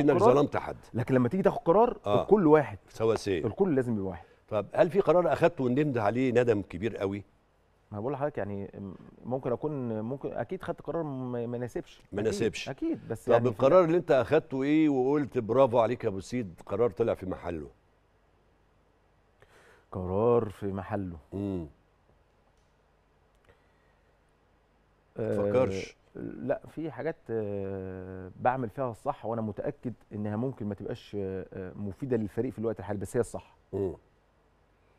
انك ظلمت حد لكن لما تيجي تاخد قرار آه. الكل واحد سواسيه الكل لازم يبقى واحد فهل في قرار اخدته وندمت عليه ندم كبير قوي ما بقول لحضرتك يعني ممكن اكون ممكن اكيد خدت قرار ما يناسبش ما يناسبش أكيد. اكيد بس طب يعني القرار اللي انت اخدته ايه وقلت برافو عليك يا ابو سيد قرار طلع في محله قرار في محله امم آه تفكرش لا في حاجات آه، بعمل فيها الصح وانا متاكد انها ممكن ما تبقاش آه، آه، مفيده للفريق في الوقت الحالي بس هي الصح امم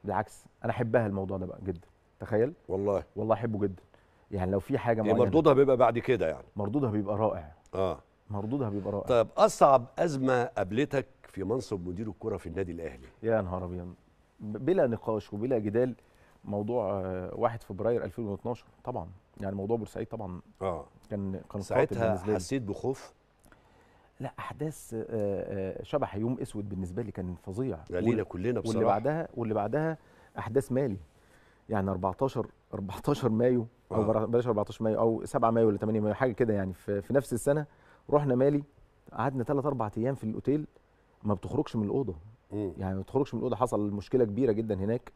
بالعكس انا احبها الموضوع ده بقى جدا تخيل والله والله احبه جدا يعني لو في حاجه يعني معينه مردودها بيبقى بعد كده يعني مردودها بيبقى رائع اه مردودها بيبقى رائع طيب اصعب ازمه قابلتك في منصب مدير الكره في النادي الاهلي يا نهار ابيض بلا نقاش وبلا جدال موضوع 1 آه، فبراير 2012 طبعا يعني موضوع بورسعيد طبعا اه كان كان ساعتها حسيت بخوف لا احداث آه، آه، شبح يوم اسود بالنسبه لي كان فظيع لينا كلنا بصراحه واللي بعدها واللي بعدها احداث مالي يعني 14 14 مايو او بلاش 14 مايو او 7 مايو ولا 8 مايو حاجه كده يعني في, في نفس السنه رحنا مالي قعدنا 3 4 ايام في الاوتيل ما بتخرجش من الاوضه يعني ما بتخرجش من الاوضه حصل مشكله كبيره جدا هناك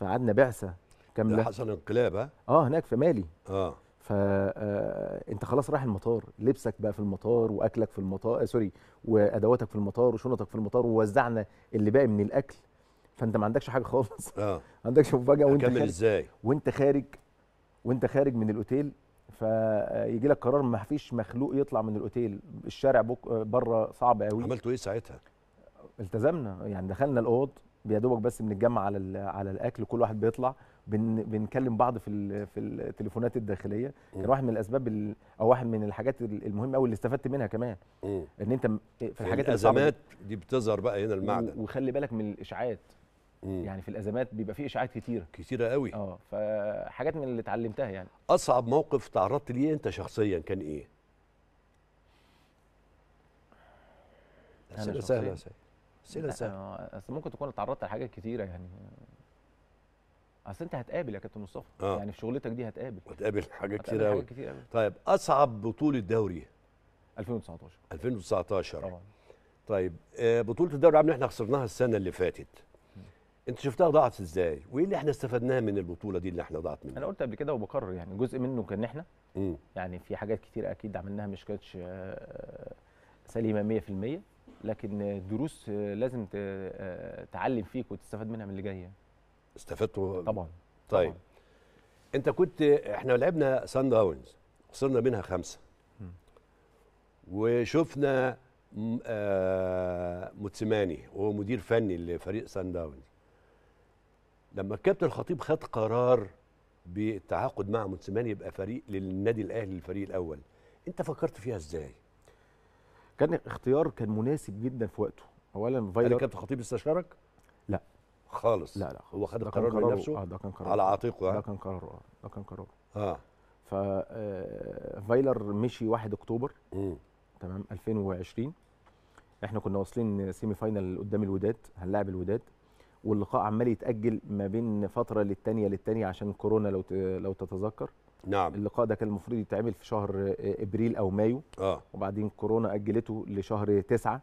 فقعدنا بعثه كامله حصل انقلاب ها اه هناك في مالي اه فانت آه، آه، خلاص رايح المطار لبسك بقى في المطار واكلك في المطار آه سوري وادواتك في المطار وشنطك في المطار ووزعنا اللي باقي من الاكل فانت ما عندكش حاجه خالص اه ما عندكش مفاجاه وانت خارج ازاي وانت خارج وانت خارج من الاوتيل فيجي آه، لك قرار ما فيش مخلوق يطلع من الاوتيل الشارع بره صعب قوي عملتوا ايه ساعتها التزمنا يعني دخلنا الاوض بيدوبك بس بنتجمع على على الاكل كل واحد بيطلع بن بنكلم بعض في في التليفونات الداخليه كان واحد من الاسباب او واحد من الحاجات المهمه قوي اللي استفدت منها كمان مم. ان انت في يعني الحاجات الازمات دي بتظهر بقى هنا المعدن وخلي بالك من الاشاعات يعني في الازمات بيبقى في اشاعات كتيره كتيره قوي اه فحاجات من اللي اتعلمتها يعني اصعب موقف تعرضت ليه انت شخصيا كان ايه؟ اسئله سهله سهله اسئله اصل ممكن تكون اتعرضت لحاجات كتيره يعني اصل انت هتقابل يا كابتن مصطفى آه. يعني في شغلتك دي هتقابل هتقابل حاجات كتير قوي طيب اصعب بطوله دوري 2019 2019 طبعا طيب آه بطوله الدوري العام اللي احنا خسرناها السنه اللي فاتت انت شفتها ضاعت ازاي وايه اللي احنا استفدناه من البطوله دي اللي احنا ضاعت منها انا قلت قبل كده وبكرر يعني جزء منه كان احنا م. يعني في حاجات كتير اكيد عملناها مش كانتش آه، آه، سليمه 100% لكن دروس لازم تعلم فيك وتستفاد منها من اللي جايه يعني. استفدتوا طبعا طيب طبعاً. انت كنت احنا لعبنا سان داونز خسرنا منها خمسه وشفنا موتسماني آه، موتسيماني وهو مدير فني لفريق سان داونز لما الكابتن الخطيب خد قرار بالتعاقد مع موتسيماني يبقى فريق للنادي الاهلي الفريق الاول انت فكرت فيها ازاي كان اختيار كان مناسب جدا في وقته اولا يعني فايلر هل كابتن خطيب استشارك؟ لا خالص لا لا هو خد القرار من نفسه اه ده كان قرار على عاتقه يعني؟ ده كان قراره اه ده كان قراره اه ف آه، فايلر مشي 1 اكتوبر م. تمام 2020 احنا كنا واصلين سيمي فاينل قدام الوداد هنلاعب الوداد واللقاء عمال يتاجل ما بين فتره للتانيه للتانيه عشان كورونا لو لو تتذكر نعم اللقاء ده كان المفروض يتعمل في شهر آه، ابريل او مايو اه وبعدين كورونا اجلته لشهر تسعة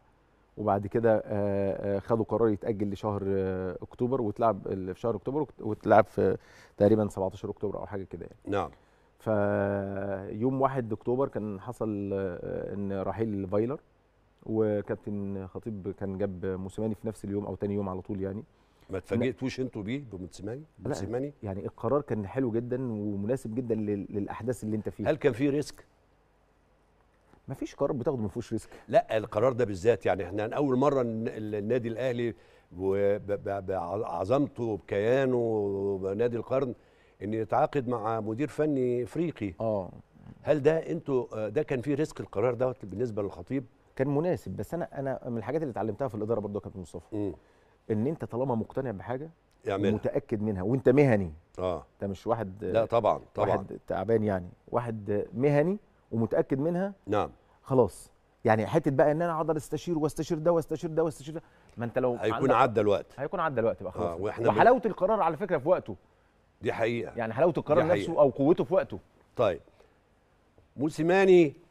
وبعد كده آه، آه، خدوا قرار يتاجل لشهر اكتوبر واتلعب في شهر اكتوبر واتلعب في تقريبا 17 اكتوبر او حاجه كده يعني نعم فيوم 1 اكتوبر كان حصل ان رحيل فايلر وكابتن خطيب كان جاب موسيماني في نفس اليوم او تاني يوم على طول يعني ما اتفاجئتوش انتوا بيه بمتسماني؟ بمتسماني؟ يعني القرار كان حلو جدا ومناسب جدا للاحداث اللي انت فيها هل كان في ريسك ما فيش قرار بتاخده ما فيهوش ريسك لا القرار ده بالذات يعني احنا اول مره النادي الاهلي بعظمته بكيانه نادي القرن ان يتعاقد مع مدير فني افريقي اه هل ده انتوا ده كان فيه ريسك القرار دوت بالنسبه للخطيب كان مناسب بس انا انا من الحاجات اللي اتعلمتها في الاداره برضه يا كابتن مصطفى ان انت طالما مقتنع بحاجه يعملها. ومتاكد منها وانت مهني اه انت مش واحد لا طبعا طبعا واحد تعبان يعني واحد مهني ومتاكد منها نعم خلاص يعني حته بقى ان انا اقدر استشير واستشير ده واستشير ده واستشير ده ما انت لو هيكون عدى الوقت هيكون عدى الوقت بقى خلاص آه وحلاوه بال... القرار على فكره في وقته دي حقيقه يعني حلاوه القرار نفسه او قوته في وقته طيب موسيماني